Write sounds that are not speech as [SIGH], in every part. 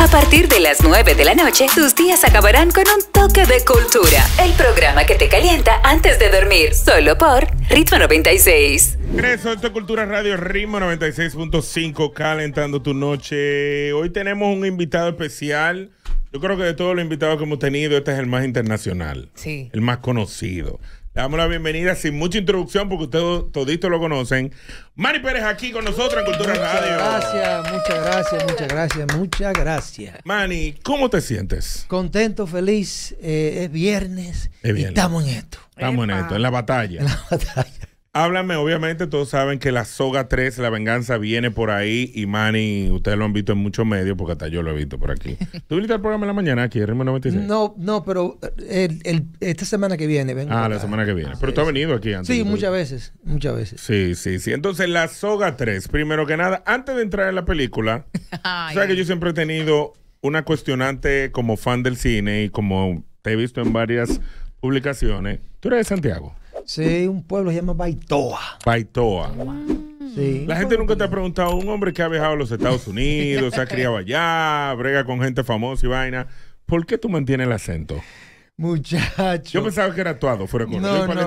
A partir de las 9 de la noche, tus días acabarán con un toque de cultura. El programa que te calienta antes de dormir, solo por Ritmo 96. Ingreso de Cultura Radio Ritmo 96.5, calentando tu noche. Hoy tenemos un invitado especial. Yo creo que de todos los invitados que hemos tenido, este es el más internacional. Sí. El más conocido damos la bienvenida sin mucha introducción porque ustedes toditos lo conocen. Mani Pérez aquí con nosotros en Cultura muchas Radio. Gracias, muchas gracias, muchas gracias, muchas gracias. Mani, ¿cómo te sientes? Contento, feliz. Eh, es, viernes, Y estamos en esto. Estamos en esto, la batalla. En la [LAUGHS] batalla. Háblame, obviamente todos saben que la Soga 3, la venganza viene por ahí y Manny, ustedes lo han visto en muchos medios porque hasta yo lo he visto por aquí. [LAUGHS] ¿Tú viniste el programa en la mañana aquí, Ritmo 96? No, no, pero eh, esta semana que viene vengo Ah, la semana que viene. Ah, pero tú has venido aquí antes. Sí, muchas veces, muchas veces. Sí, sí, sí. Entonces la Soga 3, primero que nada, antes de entrar en la película, sea [LAUGHS] que yo siempre he tenido una cuestionante como fan del cine y como te he visto en varias publicaciones. Tú eres de Santiago. Sí, un pueblo se llama Baitoa. Baitoa. Sí, la gente nunca te ha preguntado, un hombre que ha viajado a los Estados Unidos, se ha criado allá, brega con gente famosa y vaina, ¿por qué tú mantienes el acento? Muchacho. Yo pensaba que era actuado, fuera con no, no,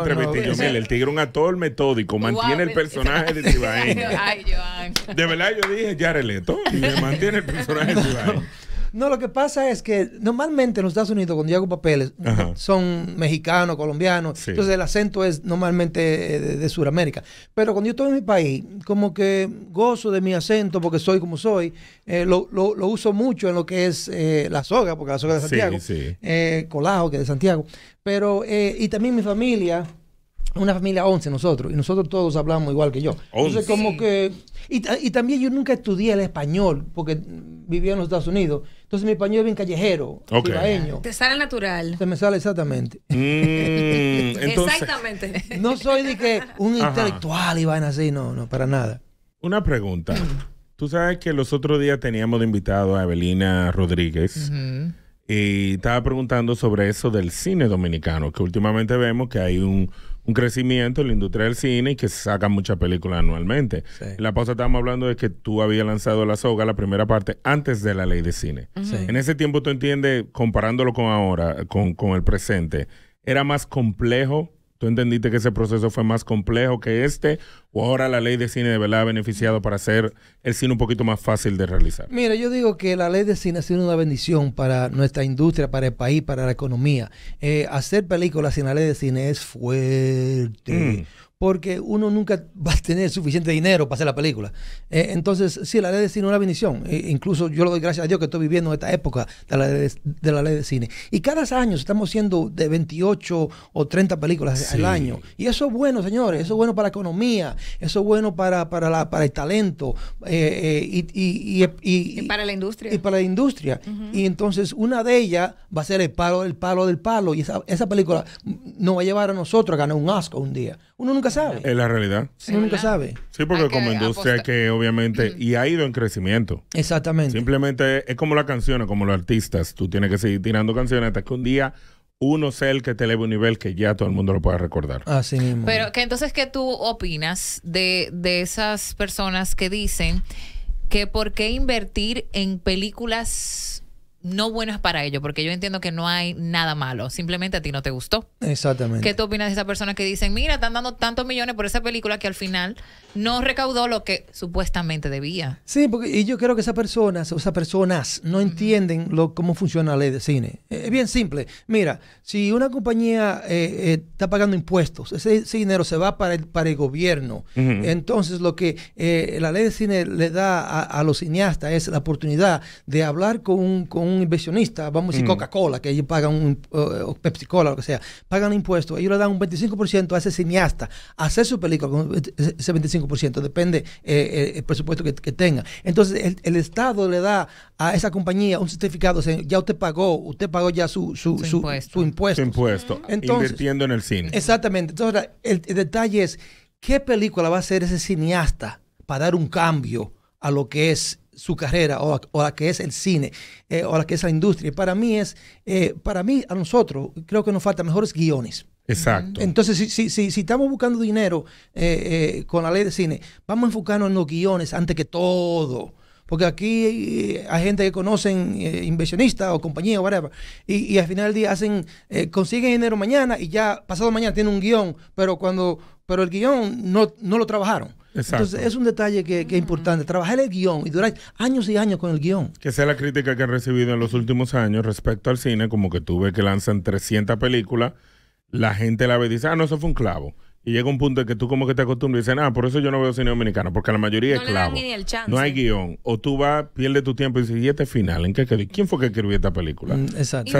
el tigre un actor metódico, mantiene el personaje de [LAUGHS] Tibaín. Ay, Joan. De verdad yo dije, ya releto y mantiene el personaje de Tibaín. No, lo que pasa es que normalmente en los Estados Unidos, cuando yo hago papeles, son mexicanos, colombianos. Entonces el acento es normalmente eh, de, Sudamérica. Pero cuando yo estoy en mi país, como que gozo de mi acento porque soy como soy. Eh, lo, uso mucho en lo que es eh, la soga, porque la soga de Santiago. Colajo, que es de Santiago. Pero, y también mi familia una familia 11 nosotros, y nosotros todos hablamos igual que yo. Entonces, como que. Y, también yo nunca estudié el español, porque vivía en los Estados Unidos. Entonces, mi español es bien callejero, okay. Te sale natural. Se me sale exactamente. Mm, [LAUGHS] exactamente. No soy de que un intelectual y van así, no, no, para nada. Una pregunta. [CLEARS THROAT] Tú sabes que los otros días teníamos de invitado a Evelina Rodríguez. Y estaba preguntando sobre eso del cine dominicano, que últimamente vemos que hay un un crecimiento en la industria del cine y que sacan muchas películas anualmente. En la pausa estábamos hablando de que tú habías lanzado La Soga, la primera parte, antes de la ley de cine. En ese tiempo tú entiendes, comparándolo con ahora, con, con el presente, era más complejo ¿Tú entendiste que ese proceso fue más complejo que este? ¿O ahora la ley de cine de verdad ha beneficiado para hacer el cine un poquito más fácil de realizar? Mira, yo digo que la ley de cine ha sido una bendición para nuestra industria, para el país, para la economía. Eh, hacer películas sin la ley de cine es fuerte. Mm porque uno nunca va a tener suficiente dinero para hacer la película. Eh, entonces, sí, la ley de cine es una bendición. Eh, incluso yo lo doy gracias a Dios que estoy viviendo esta época de la, ley de cine. Y cada año estamos haciendo de 28 o 30 películas al año. Y eso es bueno, señores. Eso es bueno para la economía. Eso es bueno para, la, para el talento. Eh, y, para la industria. Y para la industria. Y entonces, una de ellas va a ser el palo, el palo del palo. Y esa, esa película nos va a llevar a nosotros a ganar un asco un día uno nunca sabe. Es la realidad. uno nunca sabe. Sí, porque como industria que obviamente, y ha ido en crecimiento. Exactamente. Simplemente es como las canciones, como los artistas. Tú tienes que seguir tirando canciones hasta que un día uno sea el que te eleve un nivel que ya todo el mundo lo pueda recordar. Así mismo. Pero que entonces, ¿qué tú opinas de, de esas personas que dicen que por qué invertir en películas no buenas para ello porque yo entiendo que no hay nada malo, simplemente a ti no te gustó. Exactamente. ¿Qué tú opinas de esas personas que dicen, mira, están dando tantos millones por esa película que al final no recaudó lo que supuestamente debía? Sí, porque y yo creo que esas personas, esas personas no entienden lo, cómo funciona la ley de cine. Eh, es bien simple. Mira, si una compañía eh, eh, está pagando impuestos, ese, dinero se va para el, para el gobierno. Entonces, lo que la ley de cine le da a, los cineastas es la oportunidad de hablar con un un inversionista, vamos a decir mm. Coca-Cola, que ellos pagan un eh, Pepsi-Cola, lo que sea, pagan impuestos, ellos le dan un 25% a ese cineasta, hacer su película con ese 25%, depende eh, eh, el presupuesto que, tenga. Entonces, el, Estado le da a esa compañía un certificado, ya usted pagó, usted pagó ya su, su, su, impuesto. Su impuesto, invirtiendo en el cine. Exactamente. Entonces, el detalle es, ¿qué película va a hacer ese cineasta para dar un cambio? a lo que es su carrera o, la que es el cine eh, o la que es la industria. Para mí es, eh, para mí, a nosotros, creo que nos faltan mejores guiones. Exacto. Entonces, si, si, si, estamos buscando dinero eh, con la ley de cine, vamos a enfocarnos en los guiones antes que todo. Porque aquí hay gente que conocen inversionistas o compañías o whatever. Y, y, al final del día hacen, consiguen dinero mañana y ya pasado mañana tienen un guión. Pero cuando, pero el guión no, no lo trabajaron. Entonces, es un detalle que, que es importante. Trabajar el guión y durar años y años con el guión. Que sea la crítica que han recibido en los últimos años respecto al cine, como que tuve que lanzan 300 películas, la gente la ve y dice, ah, no, eso fue un clavo. Y llega un punto en que tú como que te acostumbras y dices, ah, por eso yo no veo cine dominicano, porque la mayoría es clavo. el No hay guión. O tú vas, pierdes tu tiempo y dices, ¿y este final? ¿En qué quedó? ¿Quién fue que escribió esta película? Mm, exacto.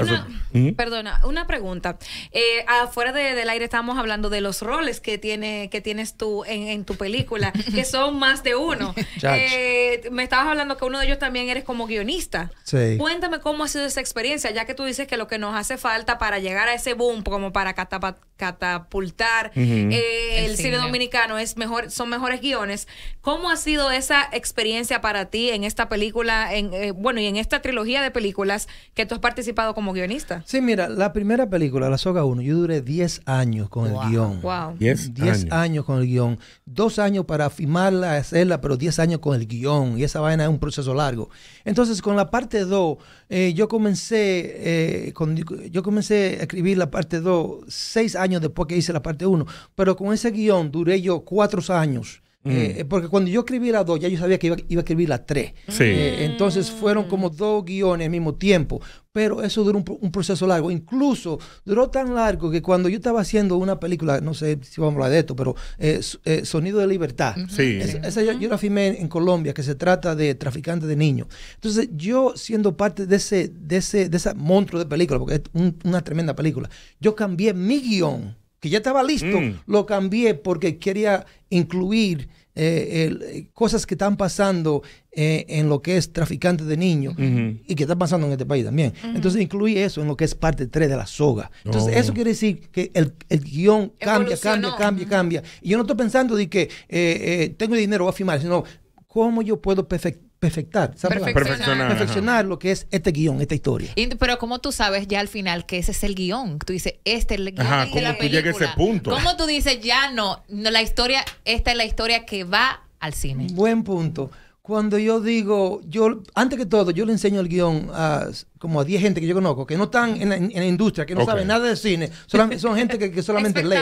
¿Mm? Perdona, una pregunta. Eh, afuera del aire estábamos hablando de los roles que, tiene, que tienes tú en, tu película, [LAUGHS] que son más de uno. eh, me estabas hablando que uno de ellos también eres como guionista. Sí. Cuéntame cómo ha sido esa experiencia, ya que tú dices que lo que nos hace falta para llegar a ese boom, como para catapultar. Eh, el, cine, dominicano es mejor, son mejores guiones. ¿Cómo ha sido esa experiencia para ti en esta película, en, eh, bueno, y en esta trilogía de películas que tú has participado como guionista? Sí, mira, la primera película, La Soga 1, yo duré 10 años con el guión. Wow. 10 años. con el guión. Dos años para filmarla, hacerla, pero 10 años con el guión. Y esa vaina es un proceso largo. Entonces, con la parte 2, eh, yo comencé con, yo comencé a escribir la parte 2 seis años después que hice la parte 1 pero con ese guión duré yo cuatro años. Mm. Eh, eh, porque cuando yo escribí la dos, ya yo sabía que iba, iba a escribir la tres. Eh, entonces fueron como dos guiones al mismo tiempo. Pero eso duró un, proceso largo. Incluso duró tan largo que cuando yo estaba haciendo una película, no sé si vamos a hablar de esto, pero eh, Sonido de Libertad. yo, la filmé en, Colombia, que se trata de traficantes de niños. Entonces yo siendo parte de ese, de ese, de ese monstruo de película, porque es una tremenda película, yo cambié mi guión que ya estaba listo, mm. lo cambié porque quería incluir eh, eh, cosas que están pasando eh, en lo que es traficante de niños y que están pasando en este país también. Entonces incluí eso en lo que es parte 3 de la soga. Entonces eso oh. quiere decir que el, guión cambia, cambia, cambia, cambia. Y yo no estoy pensando de que eh, tengo dinero, voy a firmar, sino cómo yo puedo perfectar perfectar, perfeccionar. lo que es este guión, esta historia. pero como tú sabes ya al final que ese es el guión? Tú dices, este es el guión a ese punto? ¿Cómo tú dices, ya no, no, la historia, esta es la historia que va al cine? Buen punto cuando yo digo, yo, antes que todo, yo le enseño el guión a como a 10 gente que yo conozco, que no están en la, industria, que no saben nada de cine, [LAUGHS] son gente que, solamente lee.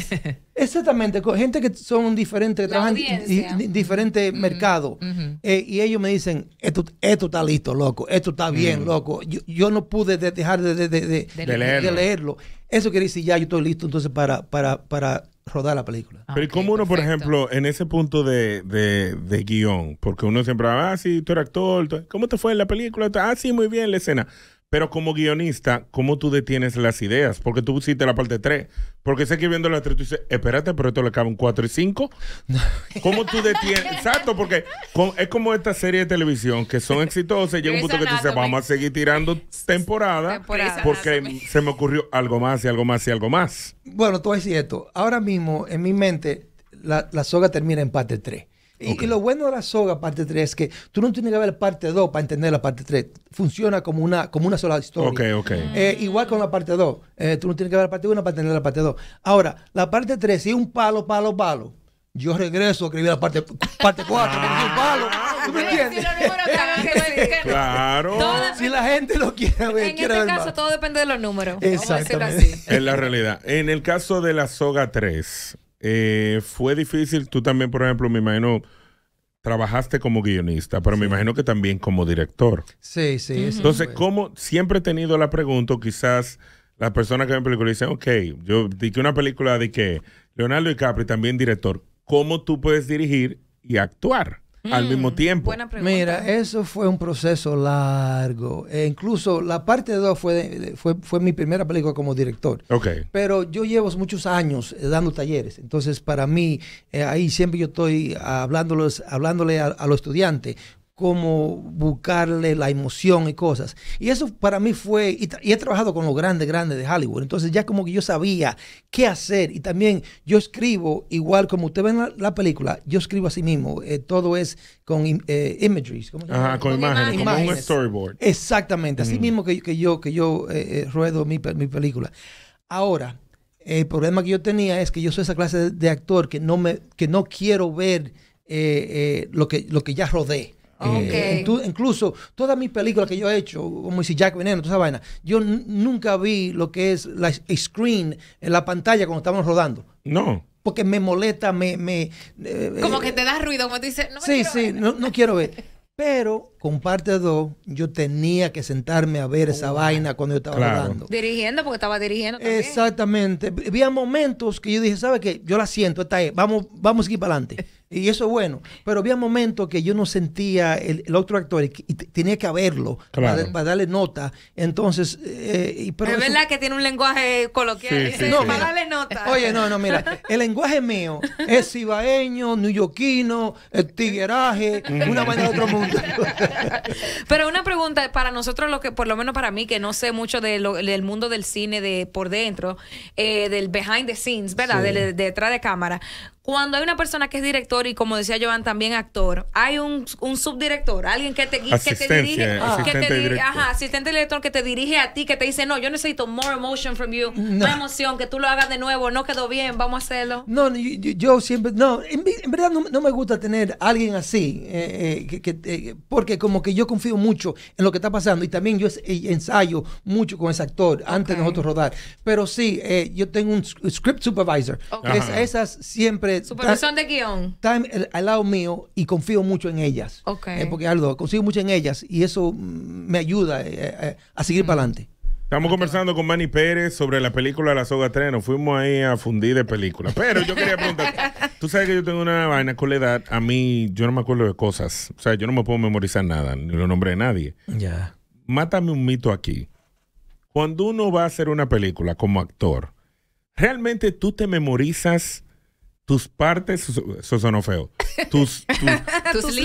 [LAUGHS] Exactamente, gente que son diferentes, que trabajan en diferentes mercados. Eh, y ellos me dicen, esto, esto está listo, loco, esto está bien, mm. loco. Yo, no pude dejar de, leerlo. Eso quiere decir, ya yo estoy listo entonces para, para, para rodar la película. Pero ¿y como uno, por ejemplo, en ese punto de, de, guión? Porque uno siempre, ah, sí, tú eres actor, ¿cómo te fue en la película? Ah, sí, muy bien, la escena. Pero como guionista, ¿cómo tú detienes las ideas? Porque tú hiciste la parte 3. Porque sé que viendo la 3 tú dices, espérate, pero esto le cabe un 4 y 5. [LAUGHS] ¿Cómo tú detienes? Exacto, porque es como esta serie de televisión que son exitosas. y llega un punto que tú dices, vamos a pues. seguir tirando temporada, porque se me ocurrió algo más y algo más y algo más. Bueno, todo es cierto. Ahora mismo, en mi mente, la, la soga termina en parte 3. Y, lo bueno de la soga, parte 3, es que tú no tienes que ver parte 2 para entender la parte 3. Funciona como una, como una sola historia. Eh, igual con la parte 2. Eh, tú no tienes que ver la parte 1 para entender la parte 2. Ahora, la parte 3, si es un palo, palo, palo, yo regreso a escribir la parte, parte 4, que es un palo. Ah, ¿Tú me entiendes? [LAUGHS] claro. si la gente lo quiere ver. En este caso, todo depende de los números. Exactamente. Vamos la realidad. En el caso de la soga 3, eh, fue difícil. Tú también, por ejemplo, me imagino, trabajaste como guionista, pero me imagino que también como director. Sí, sí. Entonces, ¿cómo? Siempre he tenido la pregunta, quizás las personas que ven películas dicen, ok, yo di que una película de que Leonardo DiCaprio, también director, ¿cómo tú puedes dirigir y actuar? al mm, mismo tiempo? Mira, eso fue un proceso largo. E incluso la parte 2 fue, de, fue, fue mi primera película como director. Okay. Pero yo llevo muchos años eh, dando talleres. Entonces, para mí, eh, ahí siempre yo estoy hablándoles, hablándole a los estudiantes cómo buscarle la emoción y cosas. Y eso para mí fue, y, he trabajado con los grandes, grandes de Hollywood, entonces ya como que yo sabía qué hacer y también yo escribo, igual como usted ve en la, película, yo escribo así mismo, eh, todo es con eh, con, imágenes, como un storyboard. Exactamente, así mm. mismo que, yo, que yo eh, eh, ruedo mi, mi película. Ahora, el problema que yo tenía es que yo soy esa clase de, actor que no, me, que no quiero ver lo, que, lo que ya rodé. Ah, eh, incluso todas mis películas que yo he hecho, como si Jack Veneno, toda esa vaina, yo nunca vi lo que es la screen, en la pantalla cuando estábamos rodando. No. Porque me molesta, me. me eh, como que eh, te da ruido, como dice, Sí, sí, No, no quiero ver. [LAUGHS] Pero con parte 2, yo tenía que sentarme a ver esa oh, vaina cuando yo estaba rodando. Dirigiendo, porque estaba dirigiendo. Exactamente. Había momentos que yo dije, ¿sabe qué? Yo la siento, está ahí. Vamos, vamos a seguir para adelante. [LAUGHS] Y eso es bueno. Pero había momentos que yo no sentía el, otro actor y, tenía que haberlo para, darle nota. Entonces, eh, y, pero es verdad que tiene un lenguaje coloquial. Eh, para darle nota. [LAUGHS] Oye, no, no, mira, el lenguaje mío es cibaeño, neoyorquino, eh, tigueraje, una manera de otro mundo. [LAUGHS] pero una pregunta para nosotros, lo que, por lo menos para mí, que no sé mucho de del mundo del cine de por dentro, eh, del behind the scenes, ¿verdad? de detrás de cámara cuando hay una persona que es director y como decía Joan también actor, hay un, subdirector, alguien que te, que dirige, asistente director que te dirige a ti, que te dice, no, yo necesito more emotion from you, más emoción, que tú lo hagas de nuevo, no quedó bien, vamos a hacerlo. No, yo, siempre, no, en, verdad no, me gusta tener alguien así, eh, eh, eh, porque como que yo confío mucho en lo que está pasando y también yo ensayo mucho con ese actor antes de nosotros rodar, pero sí, yo tengo un script supervisor, esas siempre Supervisión de guión. Está al lado mío y confío mucho en ellas. Ok. Eh, porque algo, confío mucho en ellas y eso mm, me ayuda eh, eh, a seguir mm. para adelante. Estamos conversando con Manny Pérez sobre la película La Soga 3. Nos fuimos ahí a fundir de película. Pero yo quería preguntarte. [LAUGHS] Tú sabes que yo tengo una vaina con la edad. A mí, yo no me acuerdo de cosas. O sea, yo no me puedo memorizar nada, ni los nombres de nadie. Ya. Mátame un mito aquí. Cuando uno va a hacer una película como actor, ¿realmente tú te memorizas tus partes, eso sonó feo. Tus, [LAUGHS]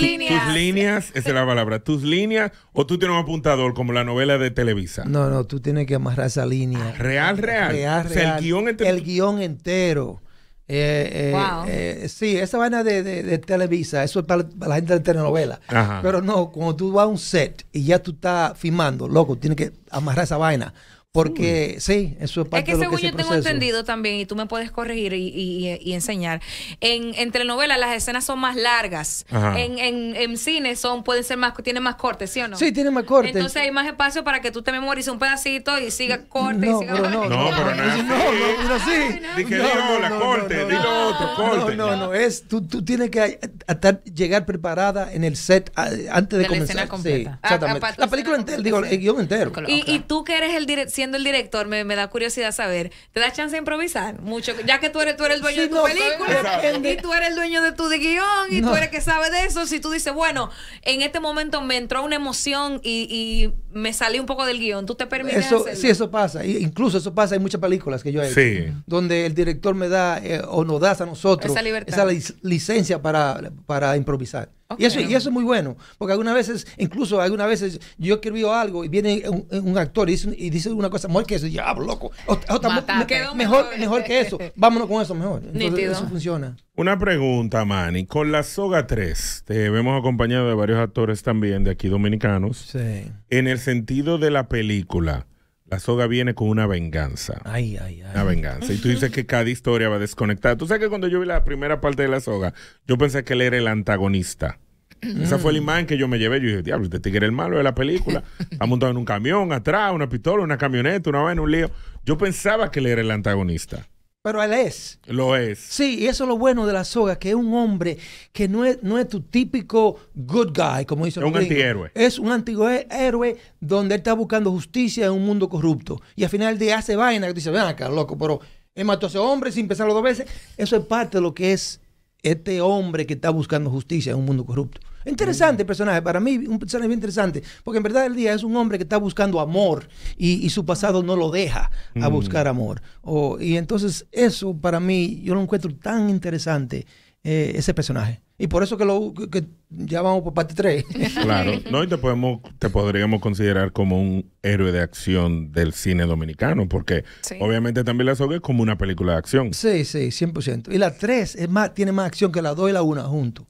líneas. esa es la palabra. Tus líneas, o tú tienes un apuntador como la novela de Televisa. No, no, tú tienes que amarrar esa línea. Ah, real, real. Real, real. el guión entero. El guión entero. Eh, eh wow. Eh, sí, esa vaina de, Televisa, eso es para, la gente de telenovela. Pero no, cuando tú vas a un set y ya tú estás filmando, loco, tienes que amarrar esa vaina. Porque sí, eso es parte es que según yo tengo entendido también, y tú me puedes corregir y, y, enseñar, en, en, telenovelas las escenas son más largas, en, en, en, cine son, pueden ser más, tienen más cortes, ¿sí o no? Sí, tienen más cortes. Entonces hay más espacio para que tú te memorices un pedacito y sigas corte no, y siga pero no, no, pero no, no, no, sí. no, la corte, dilo otro, corte. No, no, no, es, tú, tú tienes que estar llegar preparada en el set antes de, comenzar. Ah, la escena completa. exactamente. la película entera, digo, el guión entero. Y, y tú que eres el director el director, me, da curiosidad saber, ¿te da chance de improvisar? Mucho, ya que tú eres, tú eres el dueño de tu película, y tú eres el dueño de tu guión, y tú eres que sabe de eso, si tú dices, bueno, en este momento me entró una emoción y, me salí un poco del guión, ¿tú te permites eso, Si eso pasa, incluso eso pasa en muchas películas que yo he hecho, donde el director me da eh, o nos das a nosotros esa, licencia para, para improvisar. Y, eso, y eso es muy bueno, porque algunas veces, incluso algunas veces yo escribo algo y viene un, actor y dice, una cosa mejor que eso, ya ah, loco, mejor, mejor, que eso, vámonos con eso mejor. eso funciona. Una pregunta, Manny, con la Soga 3, te vemos acompañado de varios actores también de aquí dominicanos, sí. en el sentido de la película. La soga viene con una venganza. Ay, ay, ay. Una venganza. Y tú dices que cada historia va a desconectar. Tú sabes que cuando yo vi la primera parte de la soga, yo pensé que él era el antagonista. Esa fue la imagen que yo me llevé. Yo dije, diablo, este tigre el malo de la película. ha montado en un camión, atrás, una pistola, una camioneta, una vaina, un lío. Yo pensaba que él era el antagonista. Pero él es. Lo es. Sí, y eso es lo bueno de la soga, que es un hombre que no es, no es tu típico good guy, como dice Es un antihéroe. Es un antihéroe donde él está buscando justicia en un mundo corrupto. Y al final de hace vaina que dice, ven acá, loco, pero él mató a ese hombre sin pensarlo dos veces. Eso es parte de lo que es este hombre que está buscando justicia en un mundo corrupto. Interesante personaje, para mí un personaje bien interesante, porque en verdad el día es un hombre que está buscando amor y, su pasado no lo deja a mm. buscar amor. y entonces eso para mí yo lo encuentro tan interesante, eh, ese personaje. Y por eso que, lo, que, ya vamos por parte 3. [LAUGHS] Claro, no, y te, podemos, te podríamos considerar como un héroe de acción del cine dominicano, porque obviamente también la soga es como una película de acción. Sí, sí, 100%. Y la 3 es más, tiene más acción que la 2 y la 1 junto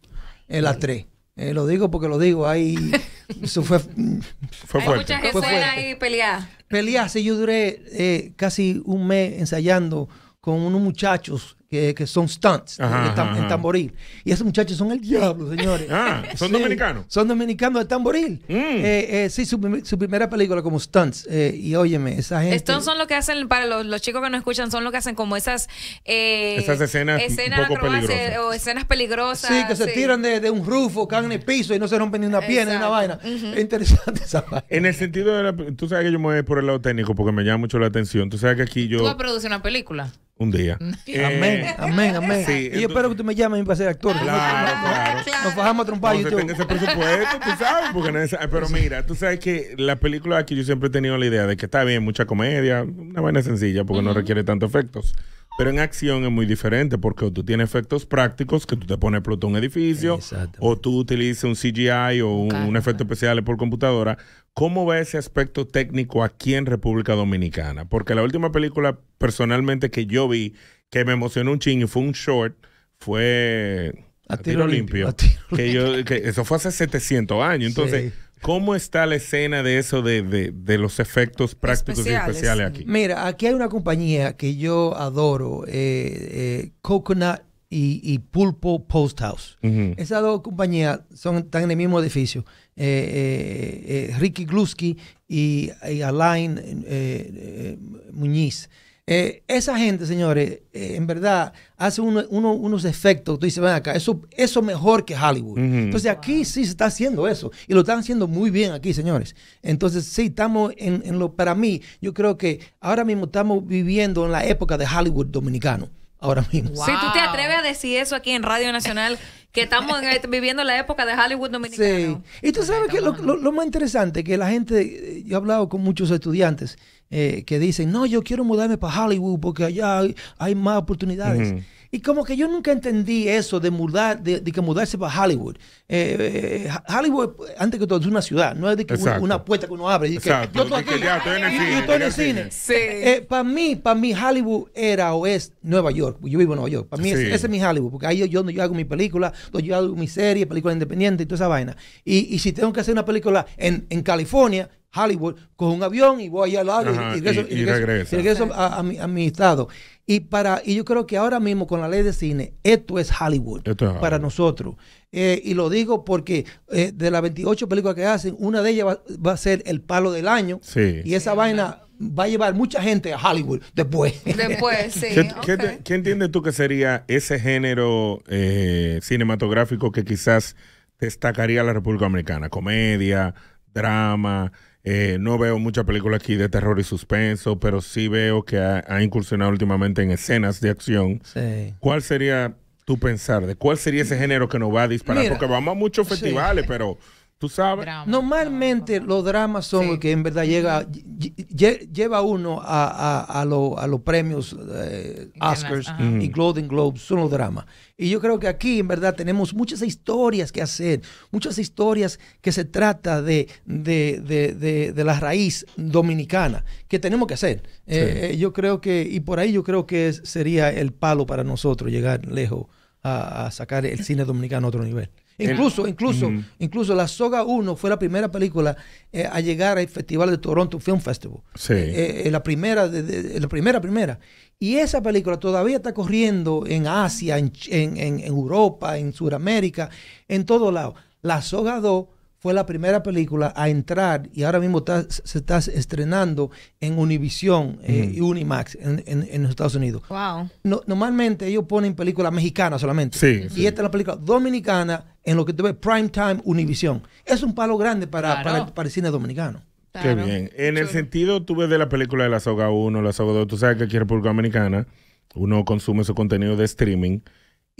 En la 3. Eh, lo digo porque lo digo, ahí [LAUGHS] eso fue, fue fuerte. fue ahí sí, yo duré eh, casi un mes ensayando con unos muchachos que, son stunts en, tamboril. Y esos muchachos son el diablo, señores. Ah, son [LAUGHS] dominicanos. Son dominicanos de tamboril. Mm. Eh, eh, sí, su, primera película como stunts. Eh, y óyeme, esa gente. Stunts son lo que hacen, para los, chicos que no escuchan, son lo que hacen como esas. escenas. escenas un poco peligrosas. O escenas peligrosas. Sí, que se tiran de, un rufo, caen en el piso y no se rompen ni una pierna, ni una vaina. Es interesante esa [LAUGHS] vaina. En el sentido de Tú sabes que yo me voy por el lado técnico porque me llama mucho la atención. Tú sabes que aquí yo. Tú vas a una película un día. Mm. Eh, amén, amén, amén. y yo espero que tú me llames para ser actor. Claro, claro. Nos bajamos a trompar y Tenga ese presupuesto, tú sabes. pero mira, tú sabes que la película aquí yo siempre he tenido la idea de que está bien, mucha comedia, una vaina sencilla porque no requiere tantos efectos. Pero en acción es muy diferente porque o tú tienes efectos prácticos que tú te pones plutón un edificio o tú utilizas un CGI o un, efecto especial por computadora. ¿Cómo va ese aspecto técnico aquí en República Dominicana? Porque la última película personalmente que yo vi que me emocionó un chingo y fue un short fue a tiro, limpio. que eso fue hace 700 años. Entonces, sí. ¿Cómo está la escena de eso de, los efectos prácticos especiales. y especiales aquí? Mira, aquí hay una compañía que yo adoro, eh, eh, Coconut y, Pulpo Post Esas dos compañías son, están en el mismo edificio. Eh, Ricky Glusky y Alain Muñiz. Eh, esa gente, señores, eh, en verdad, hace unos efectos. Tú dices, ven acá, eso es mejor que Hollywood. Entonces, aquí sí se está haciendo eso. Y lo están haciendo muy bien aquí, señores. Entonces, sí, estamos en, lo. Para mí, yo creo que ahora mismo estamos viviendo en la época de Hollywood dominicano. Ahora mismo. Si tú te atreves a decir eso aquí en Radio Nacional que estamos este, viviendo la época de Hollywood dominicano. Sí. Y tú sabes que lo, más interesante, que la gente, eh, yo he hablado con muchos estudiantes eh, que dicen, no, yo quiero mudarme para Hollywood porque allá hay, más oportunidades. Y como que yo nunca entendí eso de mudar, de, que mudarse para Hollywood. Eh, eh, eh, Hollywood, antes que todo, es una ciudad, no es de una, puerta que uno abre yo estoy, aquí, en el cine. para mí, para mí, Hollywood era o es Nueva York. Yo vivo en Nueva York. Para mí, ese, es mi Hollywood, porque ahí yo, yo, yo hago mi película, donde yo hago mi serie, película independiente y toda esa vaina. Y, y si tengo que hacer una película en, en California, Hollywood, con un avión y voy allá al lado y, regreso, a, mi, a, mi, estado. Y, para, y yo creo que ahora mismo con la ley de cine, esto es Hollywood, para nosotros. Eh, y lo digo porque eh, de las 28 películas que hacen, una de ellas va, a ser El Palo del Año. Y esa vaina va a llevar mucha gente a Hollywood después. [LAUGHS] Después, sí. ¿Qué, entiendes tú que sería ese género eh, cinematográfico que quizás destacaría la República Americana? Comedia, drama. Eh, no veo mucha película aquí de terror y suspenso, pero sí veo que ha, incursionado últimamente en escenas de acción. Sí. ¿Cuál sería tu pensar de cuál sería ese género que nos va a disparar? Porque vamos a muchos festivales, pero Tú sabes. Normalmente los dramas son los que en verdad llega, lleva uno a, a, a, los premios eh, Oscars y Golden Globes, son los dramas. Y yo creo que aquí en verdad tenemos muchas historias que hacer, muchas historias que se trata de, de, la raíz dominicana, que tenemos que hacer. Eh, eh, yo creo que, y por ahí yo creo que sería el palo para nosotros llegar lejos a sacar el cine dominicano a otro nivel. Incluso, incluso, incluso La Soga 1 fue la primera película eh, a llegar al Festival de Toronto Film Festival. Sí. Eh, eh, la primera, la primera, primera. Y esa película todavía está corriendo en Asia, en, Europa, en Sudamérica, en todos lado. La Soga 2 fue la primera película a entrar y ahora mismo se está estrenando en Univision y eh, Unimax en, Estados Unidos. Wow. normalmente ellos ponen películas mexicanas solamente. y esta es la película dominicana en lo que tú ves, Primetime, Univision. Es un palo grande para, para, el cine dominicano. Qué bien. En el sentido, tú ves de la película de la Soga 1, la Soga 2, tú sabes que aquí en República Dominicana uno consume su contenido de streaming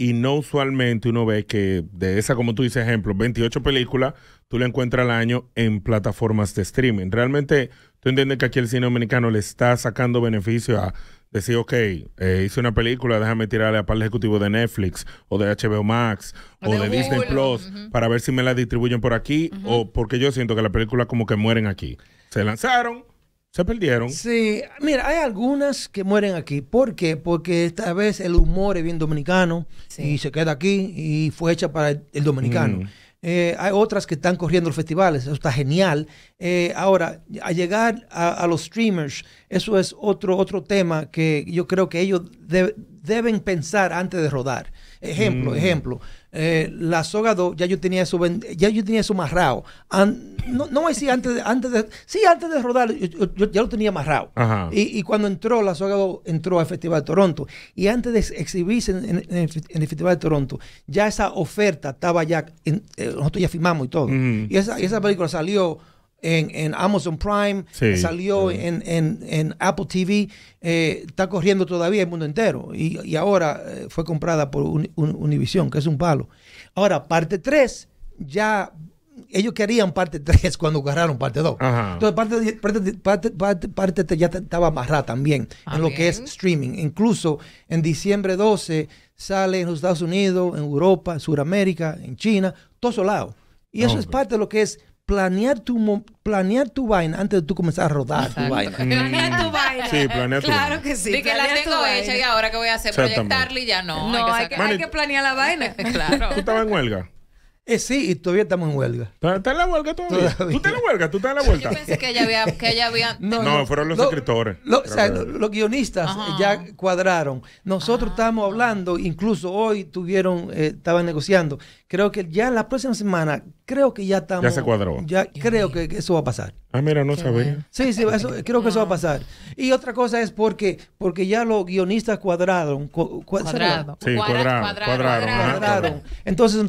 y no usualmente uno ve que de esa, como tú dices, ejemplo, 28 películas, tú la encuentras al año en plataformas de streaming. Realmente, tú entiendes que aquí el cine dominicano le está sacando beneficio a decir, ok, eh, hice una película, déjame tirarle a par ejecutivo de Netflix o de HBO Max o, de, Disney Plus para ver si me la distribuyen por aquí o porque yo siento que las películas como que mueren aquí. Se lanzaron se perdieron. Sí, mira, hay algunas que mueren aquí. ¿Por qué? Porque esta vez el humor es bien dominicano y se queda aquí y fue hecha para el, dominicano. Mm. Eh, hay otras que están corriendo los festivales, eso está genial. Eh, ahora, al llegar a, los streamers, eso es otro, otro tema que yo creo que ellos deben pensar antes de rodar. Ejemplo, mm. ejemplo eh, la soga 2, ya yo tenía eso, ya yo tenía eso amarrado. no, es decir antes de, antes de, sí, antes de rodar, yo, ya lo tenía amarrado. Y, cuando entró, la soga 2 entró al Festival de Toronto. Y antes de exhibirse en, el, Festival de Toronto, ya esa oferta estaba ya, eh, nosotros ya firmamos y todo. Y, esa, y esa película salió en, Amazon Prime, salió En, Apple TV, eh, está corriendo todavía el mundo entero. Y, ahora eh, fue comprada por Univision, que es un palo. Ahora, parte 3, ya ellos querían parte 3 cuando agarraron parte 2. Entonces, parte, parte, parte, ya estaba amarrada también en lo que es streaming. Incluso en diciembre 12 sale en los Estados Unidos, en Europa, en Sudamérica, en China, todos lados. Y eso es parte de lo que es planear tu, planear tu vaina antes de tú comenzar a rodar tu vaina. [LAUGHS] Planear tu mm. vaina. Sí, planear tu vaina. Claro que sí. Y que la tengo hecha y ahora que voy a hacer, proyectarla y ya no. No, hay que, hay que planear la vaina. [LAUGHS] claro. ¿Tú estabas en huelga? Eh, sí, y todavía estamos en huelga. ¿Está en la huelga todavía? ¿Tú estás en la huelga? ¿Tú estás en la huelga? Yo pensé que ya había... Que ya había... [LAUGHS] no, fueron los escritores. o sea, los guionistas ya cuadraron. Nosotros ah, estábamos hablando, incluso hoy tuvieron, eh, estaban negociando. Creo que ya la próxima semana, creo que ya estamos... Ya se cuadró. Ya creo que eso va a pasar. Ah, mira, no sabía. Sí, sí, creo que eso va a ah. pasar. Y otra cosa es porque, porque ya los guionistas cuadraron. ¿Cuadraron? Sí, cuadraron. cuadraron, cuadraron. Entonces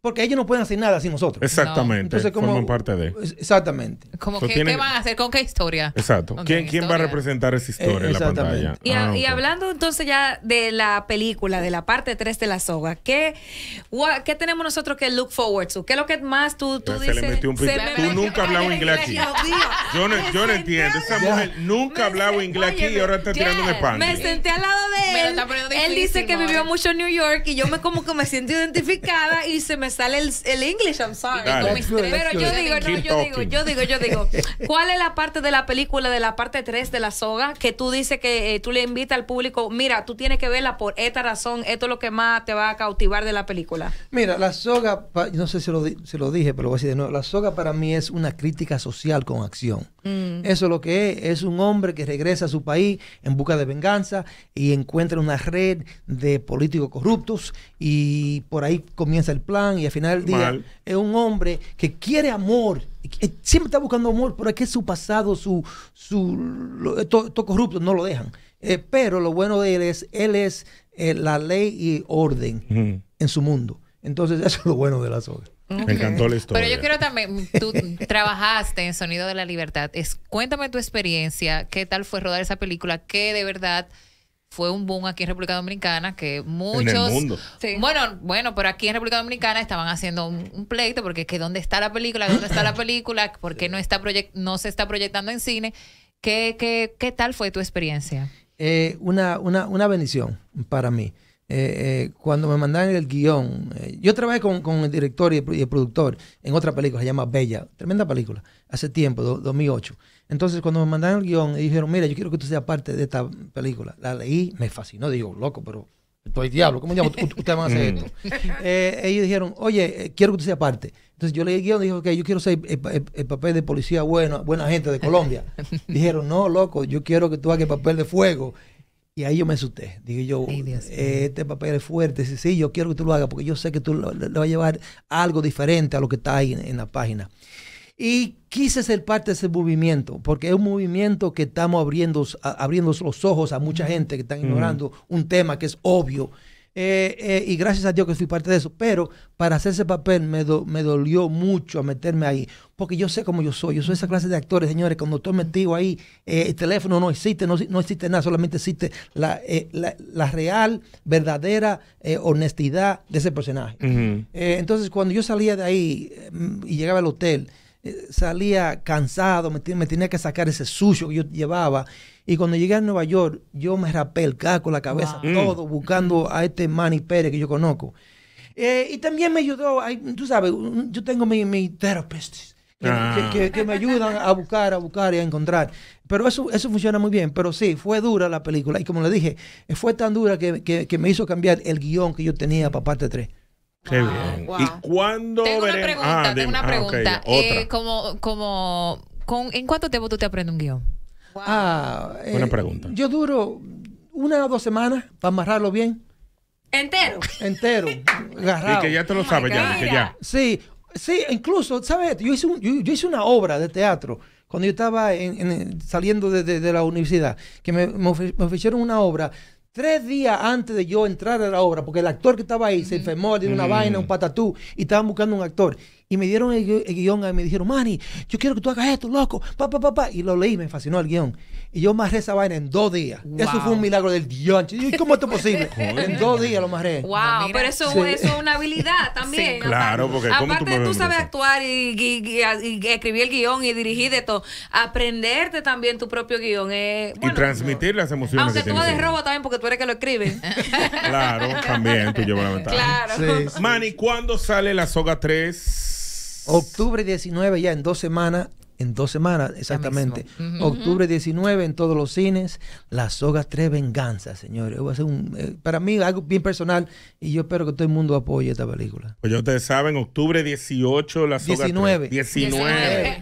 porque ellos no pueden hacer nada sin nosotros. Exactamente. Entonces, como, forman parte de. Exactamente. ¿Qué van a hacer? ¿Con qué historia? Exacto. ¿Quién, ¿Quién va a representar esa eh, historia en la pantalla? Y, ah, y, hablando entonces ya de la película, de la parte 3 de la soga, ¿qué, ¿qué tenemos nosotros que look forward to? ¿Qué es lo que más tú, tú dices? le metió un Tú nunca hablabas inglés aquí. yo no, yo entiendo. Esa mujer nunca hablaba inglés aquí y ahora está tirando un español. Me senté al lado de él. Él dice que vivió ¿eh? mucho en New York y yo me como que me siento identificada y se me sale el, el English, I'm sorry. pero yo digo, yo digo, yo digo, yo digo, ¿cuál es la parte de la película de la parte 3 de la soga que tú dices que eh, tú le invitas al público, mira, tú tienes que verla por esta razón, esto es lo que más te va a cautivar de la película? Mira, la soga, no sé si lo, lo dije, pero lo voy a decir de nuevo, la soga para mí es una crítica social con acción. Mm. Eso es lo que es, es un hombre que regresa a su país en busca de venganza y encuentra una red de políticos corruptos y por ahí comienza el plan y al final del día es un hombre que quiere amor, siempre está buscando amor, pero es que su pasado, su, su corrupto no lo dejan. Eh, pero lo bueno de él es, él es eh, la ley y orden en su mundo. Entonces [LAUGHS] eso es lo bueno de la obras Me encantó la historia. Pero yo quiero también, tú [LAUGHS] trabajaste en Sonido de la Libertad. cuéntame tu experiencia, qué tal fue rodar esa película, qué de verdad fue un boom aquí en República Dominicana que muchos. Bueno, bueno, pero aquí en República Dominicana estaban haciendo un, pleito porque que dónde está la película, dónde está la película, [LAUGHS] por qué no está no se está proyectando en cine. ¿Qué, qué, qué tal fue tu experiencia? Eh, una, una, una bendición para mí. Eh, eh, cuando me mandaron el guión, eh, yo trabajé con, el director y el, productor en otra película, se llama Bella, tremenda película, hace tiempo, 2008. Entonces, cuando me mandaron el guión, y dijeron, mira, yo quiero que tú seas parte de esta película. La leí, me fascinó, digo, loco, pero estoy diablo, ¿cómo llamo? Ustedes van a hacer mm. esto. ellos dijeron, oye, quiero que tú seas parte. Entonces yo leí el guión y dije, ok, yo quiero ser el, papel de policía bueno, buena gente de Colombia. [LAUGHS] dijeron, no, loco, yo quiero que tú hagas el papel de fuego y ahí yo me asusté. Dije yo, eh, este papel es fuerte. Sí, sí, yo quiero que tú lo hagas porque yo sé que tú le vas a llevar algo diferente a lo que está ahí en, la página. Y quise ser parte de ese movimiento, porque es un movimiento que estamos abriendo, los ojos a mucha gente que está ignorando un tema que es obvio eh, eh, y gracias a Dios que fui parte de eso. Pero para hacer ese papel me, me dolió mucho a meterme ahí, porque yo sé cómo yo soy, yo soy esa clase de actores, señores, cuando estoy metido ahí, eh, el teléfono no existe, no, no, existe nada, solamente existe la, real, verdadera honestidad de ese personaje. entonces, cuando yo salía de ahí mm, y llegaba al hotel, eh, salía cansado, me, tenía que sacar ese sucio que yo llevaba. Y cuando llegué a Nueva York, yo me rapé el caco, la cabeza, mm. todo, buscando a este Manny Pérez que yo conozco. Eh, y también me ayudó, tú sabes, yo tengo mi, mi ah. Que, me ayudan a buscar, a buscar y a encontrar. Pero eso, eso funciona muy bien. Pero sí, fue dura la película. Y como le dije, eh, fue tan dura que, me hizo cambiar el guión que yo tenía para parte 3. Ah, ¿Y cuándo tengo Una pregunta, ah, tengo una ah, pregunta. Eh, como, como, ¿En cuánto tiempo tú te aprendes un guión? Buena eh, pregunta. Yo duro una o dos semanas para amarrarlo bien. ¿Entero? Entero. [LAUGHS] Y que ya te lo oh sabes, ya, Sí, sí, incluso, ¿sabes? Yo hice, una obra de teatro cuando yo estaba en, saliendo de, la universidad, que me, me, ofrecieron una obra Tres días antes de yo entrar a la obra, porque el actor que estaba ahí se enfermó tiene una vaina, un patatú, y estaban buscando un actor. Y me dieron el, el guión y me dijeron, Manny, yo quiero que tú hagas esto, loco. Pa, pa, pa, pa. Y lo leí, me fascinó el guión. Y yo marré esa vaina en dos días. Eso fue un milagro del guión. ¿Cómo esto es posible? [LAUGHS] en dos días lo marré. Wow, pero eso, eso, es una habilidad también. Claro, porque aparte tú, tú sabes actuar y, y, escribir el guión y dirigir de todo, aprenderte también tu propio guión. es y transmitir las emociones. Aunque tú de robo también porque tú eres que lo escribe claro, también tú llevas la [LAUGHS] Claro. Mani, Manny, ¿cuándo sale la soga 3? Octubre 19, ya en dos semanas, en dos semanas exactamente. Octubre 19 en todos los cines, La Soga 3, Venganza señores. Eh, para mí algo bien personal y yo espero que todo el mundo apoye esta película. Pues ya ustedes saben, octubre 18, La Soga 19. 3. 19.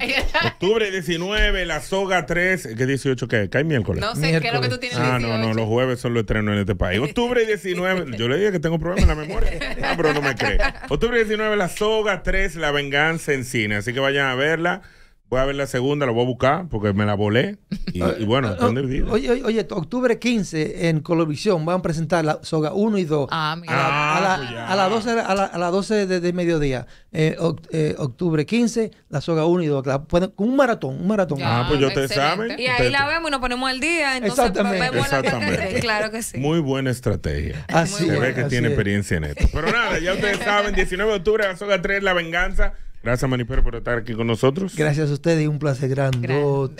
octubre 19, La Soga 3. ¿Qué 18 qué? ¿Cae miércoles? No sé, ¿qué es lo que tú tienes Ah, no, no, los jueves son los estrenos en este país. Octubre 19, [LAUGHS] yo le dije que tengo problemas en la memoria, ah, pero no me cree. Octubre 19, La Soga 3, La Venganza en cine. Así que vayan a verla. Voy a ver la segunda, la voy a buscar porque me la volé. Y, ah, y bueno, están eh, divididas. Oye, oye, oye, octubre 15 en Colovisión van a presentar la soga 1 y 2. Ah, mira. A, las ah, pues 12, a 12 de, mediodía. Eh, eh octubre 15, la soga 1 y 2. con un maratón, un maratón. ah, pues yo te saben. Y ahí la vemos y nos ponemos al día. Entonces pues, Exactamente. Exactamente. claro que sí. Muy buena estrategia. Así Se ve que tiene experiencia en esto. Pero nada, ya ustedes saben, 19 de octubre, la soga 3, la venganza. Gracias, Manipero por estar aquí con nosotros. Gracias a ustedes y un placer grandote.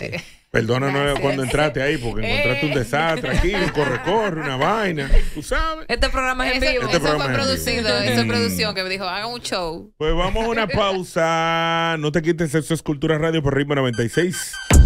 Grande. Perdónanos cuando entraste ahí, porque encontraste un eh. desastre aquí, un corre-corre, una vaina. Tú sabes. Este programa es en vivo. Este eso fue es producido, eso es mm. producción que me dijo, hagan un show. Pues vamos a una pausa. No te quites, eso es Cultura Radio por Ritmo 96.